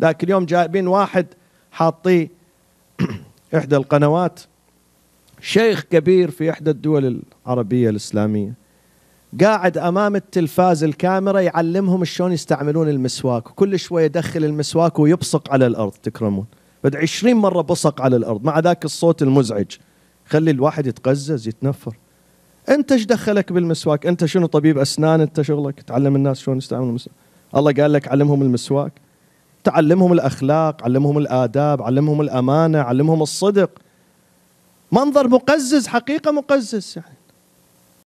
ذاك اليوم جايبين واحد حاطيه إحدى القنوات شيخ كبير في إحدى الدول العربية الإسلامية قاعد أمام التلفاز الكاميرا يعلمهم شلون يستعملون المسواك وكل شوية يدخل المسواك ويبصق على الأرض تكرمون بعد عشرين مرة بصق على الأرض مع ذاك الصوت المزعج خلي الواحد يتقزز يتنفر انت ايش دخلك بالمسواك انت شنو طبيب اسنان انت شغلك تعلم الناس شلون يستعملون المسواك الله قال لك علمهم المسواك تعلمهم الاخلاق علمهم الاداب علمهم الامانه علمهم الصدق منظر مقزز حقيقه مقزز يعني